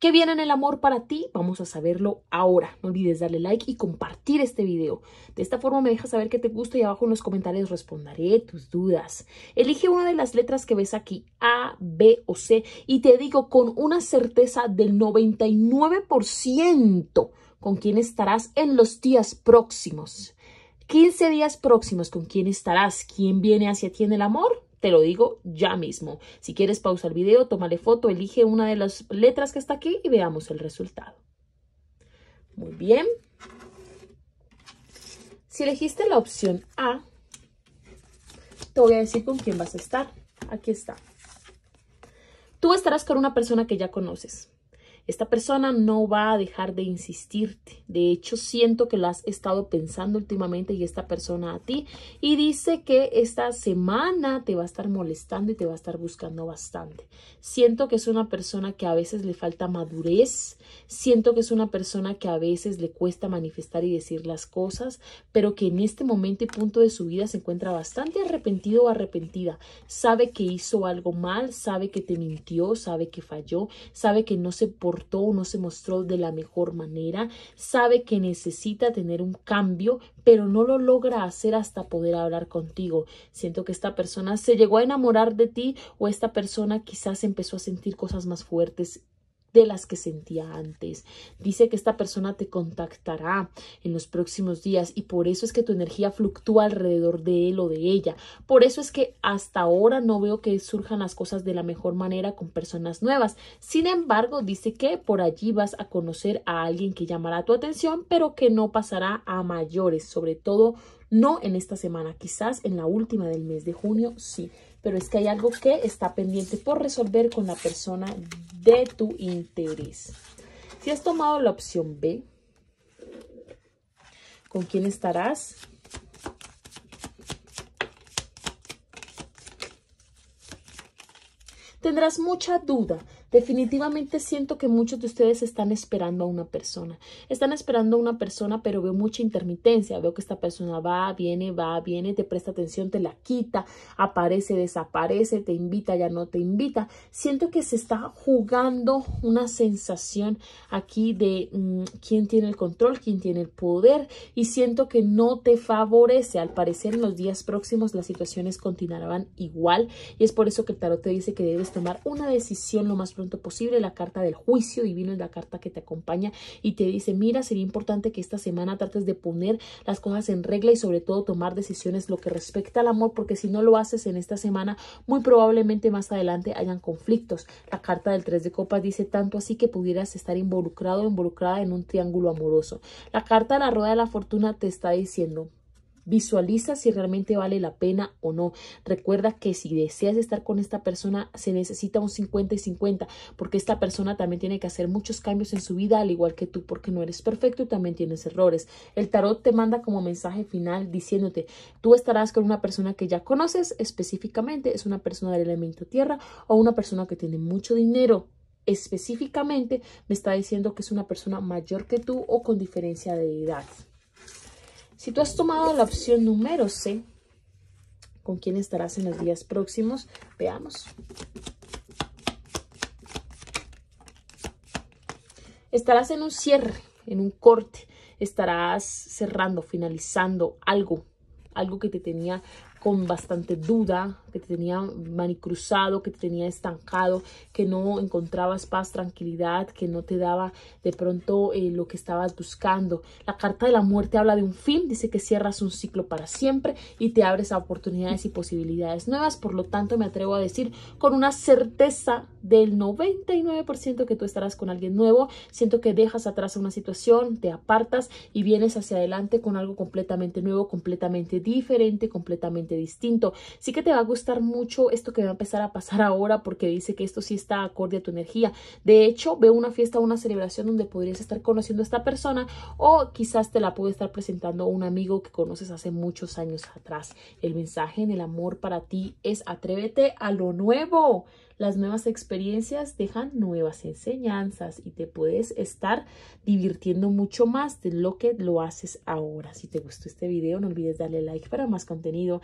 ¿Qué viene en el amor para ti? Vamos a saberlo ahora. No olvides darle like y compartir este video. De esta forma me dejas saber qué te gusta y abajo en los comentarios responderé tus dudas. Elige una de las letras que ves aquí, A, B o C, y te digo con una certeza del 99% con quién estarás en los días próximos. 15 días próximos con quién estarás, quién viene hacia ti en el amor, te lo digo ya mismo. Si quieres pausar el video, tómale foto, elige una de las letras que está aquí y veamos el resultado. Muy bien. Si elegiste la opción A, te voy a decir con quién vas a estar. Aquí está. Tú estarás con una persona que ya conoces. Esta persona no va a dejar de insistirte. De hecho, siento que la has estado pensando últimamente y esta persona a ti. Y dice que esta semana te va a estar molestando y te va a estar buscando bastante. Siento que es una persona que a veces le falta madurez. Siento que es una persona que a veces le cuesta manifestar y decir las cosas, pero que en este momento y punto de su vida se encuentra bastante arrepentido o arrepentida. Sabe que hizo algo mal, sabe que te mintió, sabe que falló, sabe que no se por no se mostró de la mejor manera, sabe que necesita tener un cambio, pero no lo logra hacer hasta poder hablar contigo. Siento que esta persona se llegó a enamorar de ti o esta persona quizás empezó a sentir cosas más fuertes de las que sentía antes. Dice que esta persona te contactará en los próximos días y por eso es que tu energía fluctúa alrededor de él o de ella. Por eso es que hasta ahora no veo que surjan las cosas de la mejor manera con personas nuevas. Sin embargo, dice que por allí vas a conocer a alguien que llamará tu atención, pero que no pasará a mayores, sobre todo no en esta semana, quizás en la última del mes de junio, sí pero es que hay algo que está pendiente por resolver con la persona de tu interés. Si has tomado la opción B, ¿con quién estarás? Tendrás mucha duda Definitivamente siento que muchos de ustedes están esperando a una persona. Están esperando a una persona, pero veo mucha intermitencia. Veo que esta persona va, viene, va, viene, te presta atención, te la quita, aparece, desaparece, te invita, ya no te invita. Siento que se está jugando una sensación aquí de mm, quién tiene el control, quién tiene el poder y siento que no te favorece. Al parecer en los días próximos las situaciones continuarán igual y es por eso que el tarot te dice que debes tomar una decisión lo más pronto posible. La carta del juicio divino es la carta que te acompaña y te dice, mira, sería importante que esta semana trates de poner las cosas en regla y sobre todo tomar decisiones lo que respecta al amor, porque si no lo haces en esta semana, muy probablemente más adelante hayan conflictos. La carta del tres de copas dice tanto así que pudieras estar involucrado involucrada en un triángulo amoroso. La carta de la rueda de la fortuna te está diciendo, Visualiza si realmente vale la pena o no. Recuerda que si deseas estar con esta persona, se necesita un 50 y 50, porque esta persona también tiene que hacer muchos cambios en su vida, al igual que tú, porque no eres perfecto y también tienes errores. El tarot te manda como mensaje final diciéndote, tú estarás con una persona que ya conoces específicamente, es una persona del elemento tierra o una persona que tiene mucho dinero, específicamente me está diciendo que es una persona mayor que tú o con diferencia de edad. Si tú has tomado la opción número C, ¿con quién estarás en los días próximos? Veamos. Estarás en un cierre, en un corte. Estarás cerrando, finalizando algo, algo que te tenía con bastante duda, que te tenía manicruzado, que te tenía estancado, que no encontrabas paz, tranquilidad, que no te daba de pronto eh, lo que estabas buscando. La carta de la muerte habla de un fin, dice que cierras un ciclo para siempre y te abres a oportunidades y posibilidades nuevas. Por lo tanto, me atrevo a decir con una certeza del 99% que tú estarás con alguien nuevo. Siento que dejas atrás una situación, te apartas y vienes hacia adelante con algo completamente nuevo, completamente diferente, completamente distinto. Sí que te va a gustar mucho esto que va a empezar a pasar ahora porque dice que esto sí está acorde a tu energía. De hecho, veo una fiesta, una celebración donde podrías estar conociendo a esta persona o quizás te la puede estar presentando un amigo que conoces hace muchos años atrás. El mensaje en el amor para ti es atrévete a lo nuevo. Las nuevas experiencias dejan nuevas enseñanzas y te puedes estar divirtiendo mucho más de lo que lo haces ahora. Si te gustó este video, no olvides darle like para más contenido.